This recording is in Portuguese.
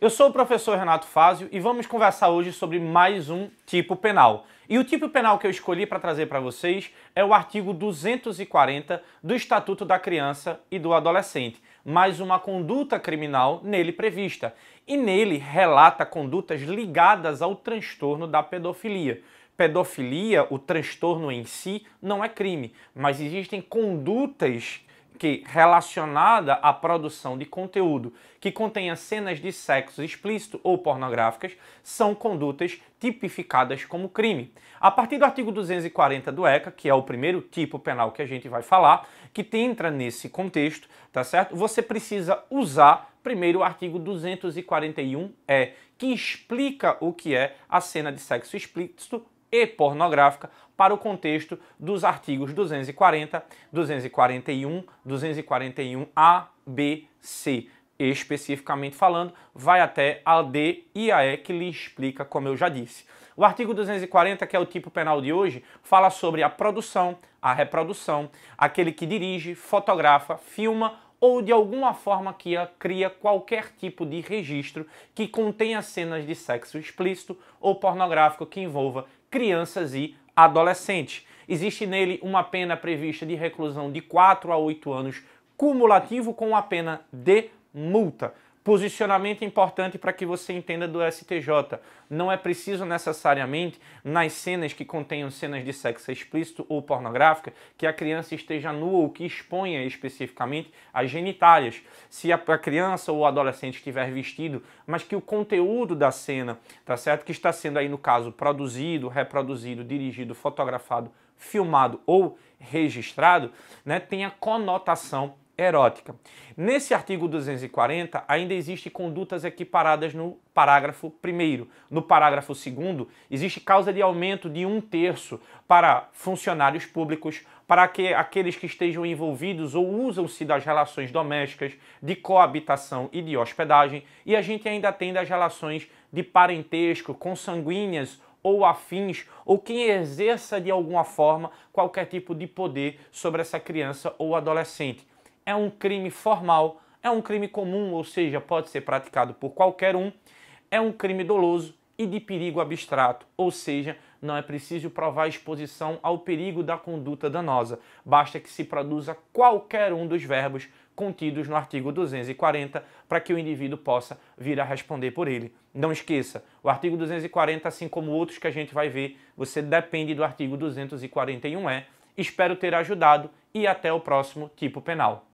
Eu sou o professor Renato Fazio e vamos conversar hoje sobre mais um tipo penal. E o tipo penal que eu escolhi para trazer para vocês é o artigo 240 do Estatuto da Criança e do Adolescente, mais uma conduta criminal nele prevista. E nele relata condutas ligadas ao transtorno da pedofilia pedofilia, o transtorno em si, não é crime, mas existem condutas que relacionada à produção de conteúdo que contenha cenas de sexo explícito ou pornográficas são condutas tipificadas como crime. A partir do artigo 240 do ECA, que é o primeiro tipo penal que a gente vai falar, que entra nesse contexto, tá certo? Você precisa usar primeiro o artigo 241-E, que explica o que é a cena de sexo explícito e pornográfica para o contexto dos artigos 240, 241, 241A, B, C. Especificamente falando, vai até a D e a E, que lhe explica, como eu já disse. O artigo 240, que é o tipo penal de hoje, fala sobre a produção, a reprodução, aquele que dirige, fotografa, filma ou de alguma forma que cria qualquer tipo de registro que contenha cenas de sexo explícito ou pornográfico que envolva crianças e adolescentes. Existe nele uma pena prevista de reclusão de 4 a 8 anos, cumulativo com a pena de multa. Posicionamento importante para que você entenda do STJ. Não é preciso necessariamente, nas cenas que contenham cenas de sexo explícito ou pornográfica, que a criança esteja nua ou que exponha especificamente as genitárias. Se a criança ou o adolescente estiver vestido, mas que o conteúdo da cena, tá certo? Que está sendo aí, no caso, produzido, reproduzido, dirigido, fotografado, filmado ou registrado, né, tenha conotação erótica. Nesse artigo 240, ainda existem condutas equiparadas no parágrafo 1. No parágrafo 2, existe causa de aumento de um terço para funcionários públicos, para que aqueles que estejam envolvidos ou usam-se das relações domésticas, de coabitação e de hospedagem, e a gente ainda tem das relações de parentesco, consanguíneas ou afins, ou quem exerça de alguma forma qualquer tipo de poder sobre essa criança ou adolescente é um crime formal, é um crime comum, ou seja, pode ser praticado por qualquer um, é um crime doloso e de perigo abstrato, ou seja, não é preciso provar exposição ao perigo da conduta danosa, basta que se produza qualquer um dos verbos contidos no artigo 240 para que o indivíduo possa vir a responder por ele. Não esqueça, o artigo 240, assim como outros que a gente vai ver, você depende do artigo 241E. Espero ter ajudado e até o próximo tipo penal.